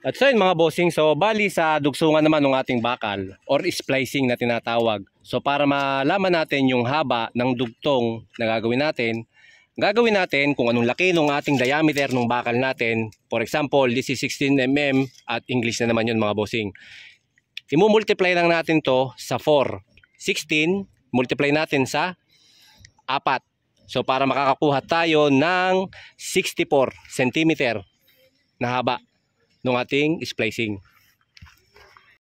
At so yun mga bossing, so bali sa dugsungan naman ng ating bakal or splicing na tinatawag. So para malaman natin yung haba ng dugtong na gagawin natin, gagawin natin kung anong laki ng ating diameter ng bakal natin. For example, this is 16mm at English na naman yun mga bossing. Imumultiply lang natin to sa 4. 16, multiply natin sa 4. So para makakakuha tayo ng 64 cm na haba ng ating splicing.